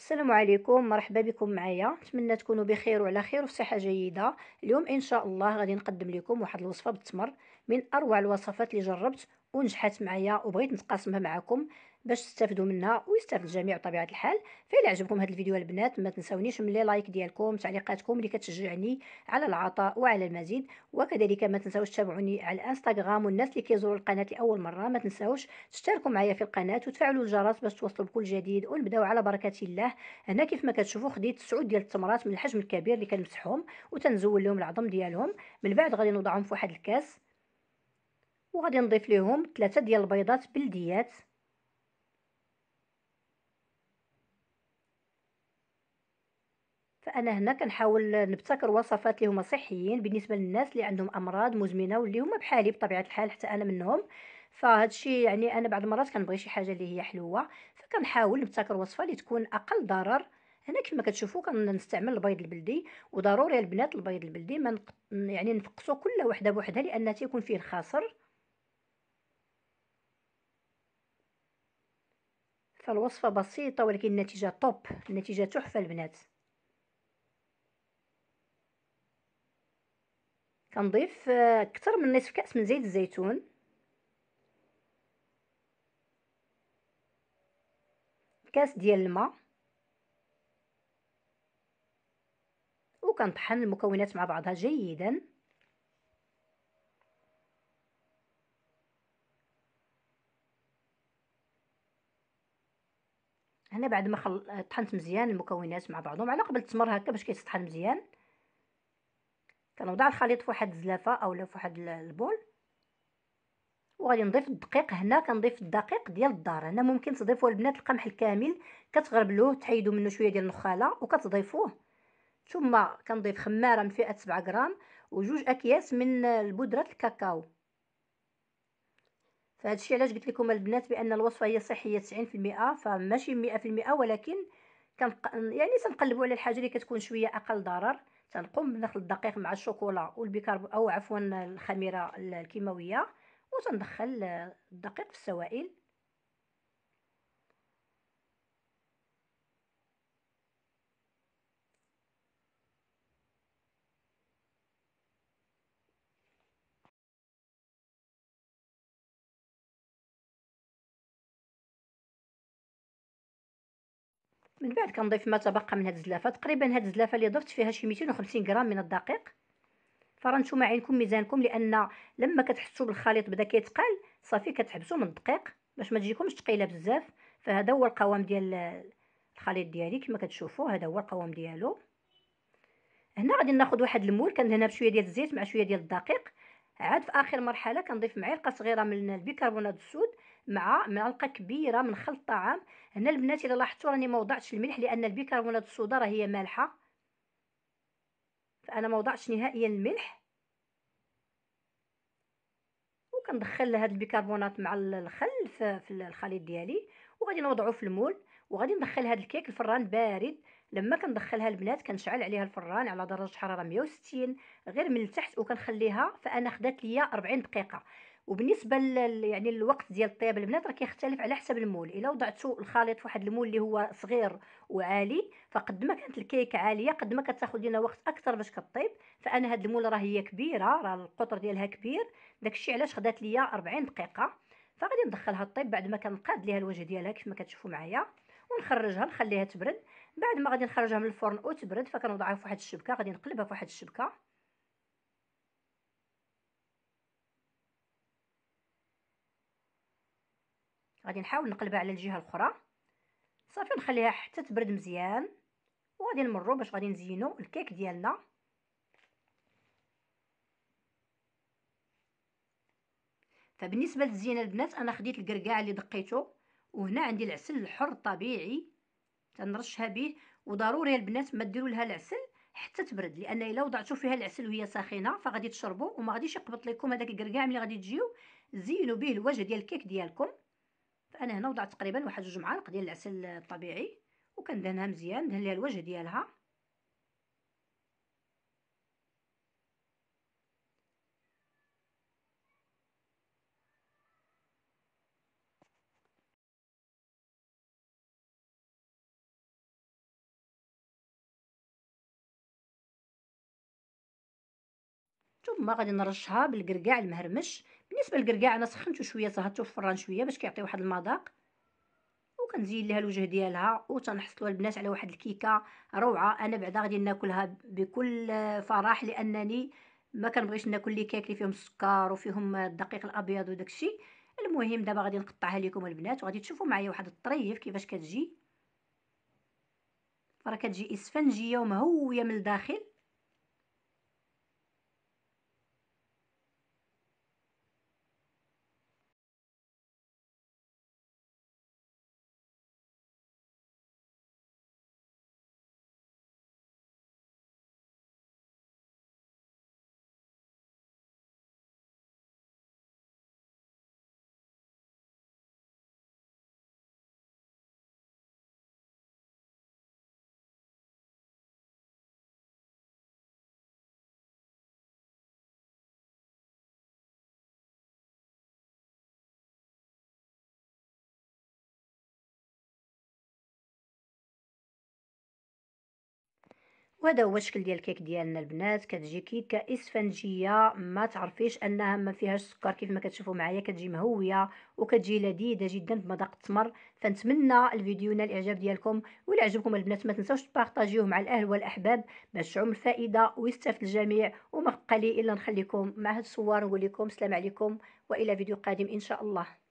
السلام عليكم مرحبا بكم معايا نتمنى تكونوا بخير وعلى خير وصحه جيده اليوم ان شاء الله غادي نقدم لكم واحد الوصفه بالتمر من اروع الوصفات اللي جربت ونجحت معايا وبغيت نتقاسمها معكم باش تستافدوا منها ويستافد الجميع بطبيعه الحال فالى عجبكم هذا الفيديو البنات ما تنساونيش من لي لايك ديالكم تعليقاتكم اللي كتشجعني على العطاء وعلى المزيد وكذلك ما تنساوش تتابعوني على الانستغرام والناس اللي كيزوروا القناه لاول مره ما تنساوش تشتركوا معايا في القناه وتفعلوا الجرس باش توصلوا بكل جديد ونبداو على بركه الله هنا كيف ما كتشوفوا خديت 9 ديال التمرات من الحجم الكبير اللي كنمسحهم وتنزول لهم العظم ديالهم من بعد غادي نوضعهم في واحد الكاس وغادي نضيف ليهم ثلاثة ديال البيضات بلديات فانا هنا كنحاول نبتكر وصفات اللي هما صحيين بالنسبه للناس اللي عندهم امراض مزمنه واللي هما بحالي بطبيعه الحال حتى انا منهم فهاد الشيء يعني انا بعض المرات كنبغي شي حاجه اللي هي حلوه فكنحاول نبتكر وصفه اللي تكون اقل ضرر هنا كما كتشوفوا كنستعمل البيض البلدي وضروري البنات البيض البلدي ما يعني نفقصوا كل وحده بوحدها لان تيكون فيه الخاصر فالوصفة بسيطة ولكن النتيجة توب النتيجة تحفة البنات كنضيف آه، اكثر من نصف كاس من زيت الزيتون كاس ديال الماء وكنطحن المكونات مع بعضها جيدا هنا بعد ما خل... طحنت مزيان المكونات مع بعضهم على قبل التمر هكا باش كيتطحن مزيان كنوضع الخليط في واحد الزلافه اولا في واحد البول وغادي نضيف الدقيق هنا كنضيف الدقيق ديال الدار هنا ممكن تضيفوا البنات القمح الكامل كتغربلوه تحيدوا منه شويه ديال النخاله وكتضيفوه ثم كنضيف خماره من فئه 7 غرام وجوج اكياس من البودره الكاكاو فهذا الشيء علاش قلت لكم البنات بان الوصفه هي صحيه 90% فماشي 100% ولكن كنق... يعني تنقلبوا على الحاجه اللي كتكون شويه اقل ضرر تنقوم بنخل الدقيق مع الشوكولا والبيكارب او عفوا الخميره الكيماويه وتندخل الدقيق في السوائل من بعد كنضيف ما تبقى من هاد الزلافه تقريبا هاد الزلافه اللي ضفت فيها شي 250 غرام من الدقيق نتوما عينكم ميزانكم لان لما كتحسوا بالخليط بدا كيتقال صافي كتحبسوا من الدقيق باش ما تجيكمش ثقيله بزاف فهذا هو القوام ديال الخليط ديالي كما كتشوفوا هذا هو القوام ديالو هنا غادي ناخذ واحد المول كندهنها بشويه ديال الزيت مع شويه ديال الدقيق عاد في اخر مرحله كنضيف معلقه صغيره من البيكربونات الصود مع معلقه كبيره من خلط طعام هنا البنات الا لاحظتوا راني ما وضعتش الملح لان البيكربونات الصودا راه هي مالحه فانا ما وضعتش نهائيا الملح وكندخل هاد البيكربونات مع الخل في الخليط ديالي وغادي نوضعو في المول وغادي ندخل هاد الكيك الفران بارد لما كندخلها البنات كنشعل عليها الفران على درجه حراره 160 غير من التحت وكنخليها فانا خدات ليا 40 دقيقه وبالنسبه يعني الوقت ديال طياب البنات راه كيختلف على حسب المول الا وضعتو الخليط في واحد المول اللي هو صغير وعالي فقد ما كانت الكيك عاليه قد ما كتاخذ لنا وقت اكثر باش كطيب فانا هاد المول راه هي كبيره راه القطر ديالها كبير داكشي علاش خدات ليا 40 دقيقه فغادي ندخلها الطيب بعد ما كنقاد ليها الوجه ديالها كيف ما كتشوفوا معايا ونخرجها نخليها تبرد بعد ما غادي نخرجها من الفرن وتبرد فكنوضعها في واحد الشبكه غادي نقلبها في واحد الشبكه غادي نحاول نقلبها على الجهه الاخرى صافي نخليها حتى تبرد مزيان وغادي نمرو باش غادي نزينو الكيك ديالنا فبالنسبه للزينه البنات انا خديت الكركاع اللي دقيته وهنا عندي العسل الحر الطبيعي تنرشها به وضروري البنات ما ديروا لها العسل حتى تبرد لان الا وضعتوا فيها العسل وهي ساخنه فغادي تشربوا وما غاديش يقبط لكم هذاك الكركاع ملي غادي تجيو زينوا به الوجه ديال الكيك ديالكم انا هنا وضعت تقريبا واحد جوج معالق ديال العسل الطبيعي وكندهنها مزيان ندهن ليها الوجه ديالها ثم غادي نرشها بالكركاع المهرمش بالنسبه للكركاع انا سخنته شويه صهدته في الفران شويه باش كيعطي واحد المذاق وكنزين لها الوجه ديالها وتنحصلوا البنات على واحد الكيكه روعه انا بعدا غادي ناكلها بكل فرح لانني ما كنبغيش ناكل لي كيك اللي فيهم السكر وفيهم الدقيق الابيض وداكشي المهم دابا غادي نقطعها لكم البنات وغادي تشوفوا معايا واحد الطريف كيفاش كتجي راه كتجي اسفنجيه ومهويه من الداخل وهذا هو الشكل ديال الكيك ديالنا البنات كتجي كيكه اسفنجيه ما تعرفيش انها ما فيهاش سكر كيف ما كتشوفوا معايا كتجي مهويه وكتجي لذيذه جدا بمذاق التمر فنتمنى الفيديو ينال الاعجاب ديالكم ولا عجبكم البنات ما تنساوش تبارطاجيوه مع الاهل والاحباب باش تعم الفائده ويستافد الجميع وما بقى لي الا نخليكم مع هاد الصور ونقول لكم السلام عليكم والى فيديو قادم ان شاء الله